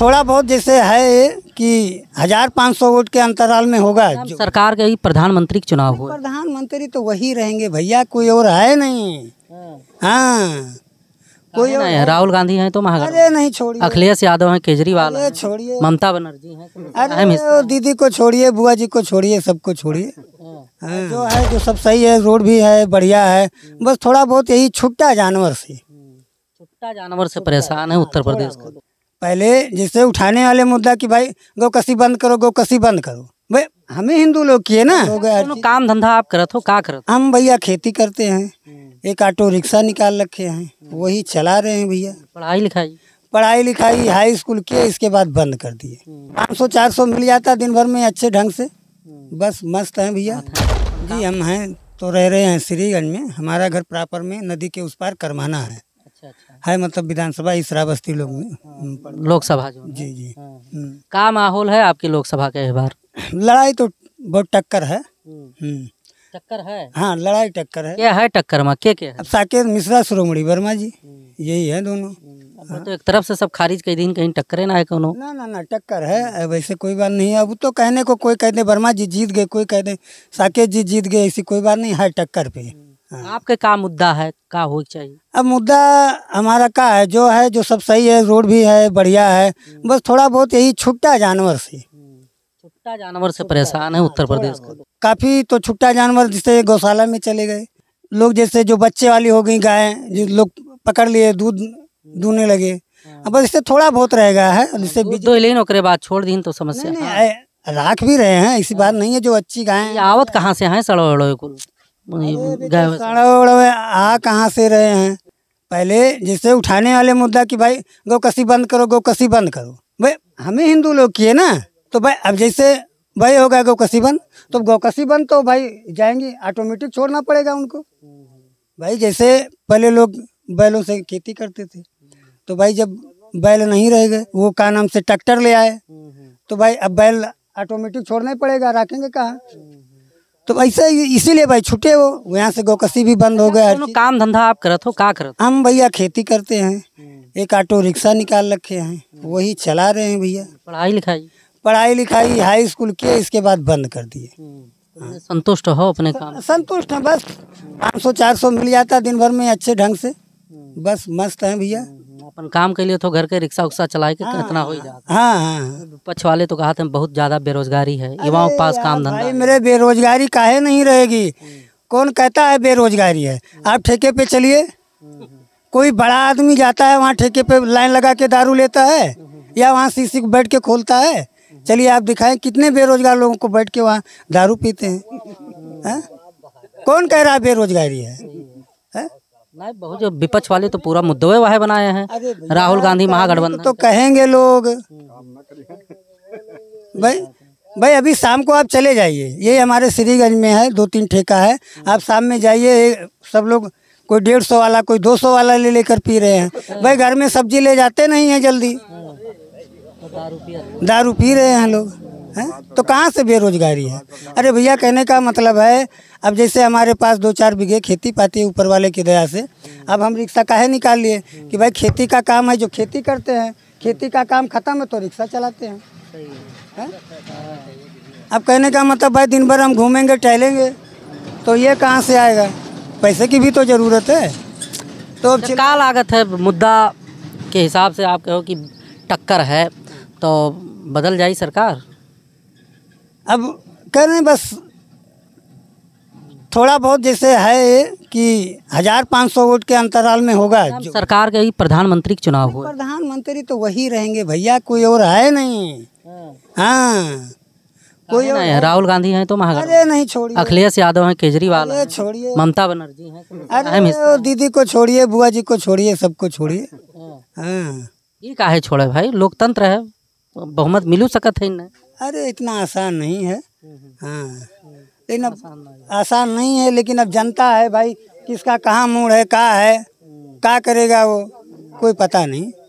थोड़ा बहुत जैसे है कि हजार पाँच सौ वोट के अंतराल में होगा सरकार के प्रधानमंत्री चुनाव हो प्रधानमंत्री तो वही रहेंगे भैया कोई और है नहीं हाँ, हाँ। कोई नहीं है राहुल गांधी हैं तो महागठबंधन अरे नहीं छोड़िए अखिलेश यादव हैं केजरीवाल छोड़िए ममता बनर्जी हैं अरे दीदी को छोड़िए बुआ जी को छोड़िए सबको छोड़िए हाँ। हाँ, जो है जो सब सही है रोड भी है बढ़िया है बस थोड़ा बहुत यही छुट्टा जानवर से हम्म, छुट्टा जानवर से परेशान है उत्तर प्रदेश का पहले जैसे उठाने वाले मुद्दा कि भाई गौकसी बंद करो गौकसी बंद करो भाई हमें हिंदू लोग किए ना तो काम धंधा आप करते हो तो क्या करते हम भैया खेती करते हैं हम्म। एक ऑटो रिक्शा निकाल रखे हैं वही चला रहे हैं भैया पढ़ाई लिखाई पढ़ाई लिखाई हाई स्कूल किए इसके बाद बंद कर दिए हम्म। पाँच सौ चार सौ मिल जाता दिन भर में अच्छे ढंग से हम्म। बस मस्त हैं भैया जी हम हैं तो रह रहे हैं श्रीगंज में हमारा घर प्रॉपर में नदी के उस पार करमाना है अच्छा, अच्छा। है मतलब विधानसभा इसरा बस्ती लोग में हाँ, लोकसभा जो जी जी हाँ। हम्म। का माहौल है आपकी लोकसभा के बार लड़ाई तो बहुत टक्कर है हम्म। हम्म। टक्कर है हाँ लड़ाई टक्कर है क्या है टक्कर माँ क्या क्या साकेत मिश्रा श्रोमणी वर्मा जी यही है दोनों हाँ। तो एक तरफ से सब खारिज कई दिन कहीं टक्करे ना है ना ना ना टक्कर है वैसे कोई बात नहीं है अब तो कहने को कोई कह दे वर्मा जी जीत गए कोई कह दे साकेत जी जीत गए ऐसी कोई बात नहीं है टक्कर पे हाँ। आपके का मुद्दा है का हो चाहिए अब मुद्दा हमारा का है जो है जो सब सही है रोड भी है बढ़िया है हम्म। बस थोड़ा बहुत यही छुट्टा जानवर से हम्म। छुट्टा जानवर से परेशान है हाँ, उत्तर प्रदेश का काफ़ी तो छुट्टा जानवर जिससे गौशाला में चले गए लोग जैसे जो बच्चे वाली हो गई गाय जो लोग पकड़ लिए दूध हम्म। दूने लगे हाँ। अब इससे थोड़ा बहुत रहेगा है जिससे तो लेकिन ओकरे बाद छोड़ दी तो समस्या राख भी रहे हैं ऐसी बात नहीं है जो अच्छी गाय आवत कहाँ से है सड़ो कुल आ कहाँ से रहे हैं पहले जैसे उठाने वाले मुद्दा कि भाई गौकसी बंद करो गौकसी बंद करो भाई हमें हिंदू लोग किए ना तो भाई अब जैसे भाई हो गया गौकसी बंद तो गौकसी बंद तो भाई जाएंगे ऑटोमेटिक छोड़ना पड़ेगा उनको भाई जैसे पहले लोग बैलों से खेती करते थे तो भाई जब बैल नहीं रह गए वो का नाम से ट्रैक्टर ले आए तो भाई अब बैल ऑटोमेटिक छोड़ना ही पड़ेगा रखेंगे कहाँ तो ऐसे इसीलिए भाई छुटे हो यहाँ से गौकसी भी बंद हो अच्छा, गया काम धंधा आप करत हो का करत हम भैया खेती करते हैं हम्म। एक ऑटो रिक्शा निकाल रखे हैं वही चला रहे हैं भैया पढ़ाई लिखाई पढ़ाई लिखाई हाई स्कूल किए इसके बाद बंद कर दिए हम्म, तो संतुष्ट हो अपने काम संतुष्ट है बस पाँच सौ चार सौ मिल जाता दिन भर में अच्छे ढंग से हम्म। बस मस्त है भैया अपन काम के लिए तो घर के रिक्शा उक्सा चला के हाँ, इतना हो ही जाता हाँ हाँ पक्ष वाले तो कहा था बहुत ज़्यादा बेरोजगारी है युवाओं के पास काम धंधा मेरे बेरोजगारी काहे नहीं रहेगी कौन कहता है बेरोजगारी है आप ठेके पे चलिए कोई बड़ा आदमी जाता है वहाँ ठेके पे लाइन लगा के दारू लेता है या वहाँ शीशी को बैठ के खोलता है चलिए आप दिखाएं कितने बेरोजगार लोगों को बैठ के वहाँ दारू पीते हैं है? हाँ? कौन कह रहा है बेरोजगारी है बहुत जो विपक्ष वाले तो पूरा मुद्दे वाहे बनाए हैं राहुल गांधी महागठबंधन तो कहेंगे लोग भाई भाई अभी शाम को आप चले जाइए ये हमारे श्रीगंज में है दो तीन ठेका है आप शाम में जाइए सब लोग कोई डेढ़ सौ वाला कोई दो सौ वाला ले लेकर पी रहे हैं भाई घर में सब्जी ले जाते नहीं है जल्दी दारू पी रहे हैं लोग है तो कहाँ से बेरोजगारी है अरे भैया कहने का मतलब है अब जैसे हमारे पास दो चार बीघे खेती पाती है ऊपर वाले की दया से अब हम रिक्शा काहे निकाल लिए कि भाई खेती का काम है जो खेती करते हैं खेती का काम खत्म है तो रिक्शा चलाते हैं है? अब कहने का मतलब भाई दिन भर हम घूमेंगे टहलेंगे तो ये कहाँ से आएगा पैसे की भी तो ज़रूरत है तो अब क्या लागत है मुद्दा के हिसाब से आप कहो कि टक्कर है तो बदल जाए सरकार अब कह रहे हैं बस थोड़ा बहुत जैसे है कि हजार पाँच सौ वोट के अंतराल में होगा जो सरकार के ही प्रधानमंत्री चुनाव हो प्रधानमंत्री तो वही रहेंगे भैया कोई और है नहीं हाँ, हाँ। कोई नहीं है राहुल गांधी हैं तो महागठबंधन अरे नहीं छोड़िए अखिलेश यादव हैं केजरीवाल छोड़िए ममता बनर्जी हैं तो अरे दीदी को छोड़िए बुआ जी को छोड़िए सबको छोड़िए हाँ।, हाँ ये काहे छोड़े भाई लोकतंत्र है बहुमत मिलू सकत है इन्हें अरे इतना आसान नहीं है हम्म, हम्म। हाँ हम्म। लेकिन अब आसान नहीं है लेकिन अब जनता है भाई किसका कहाँ मूड है कहाँ है क्या करेगा वो कोई पता नहीं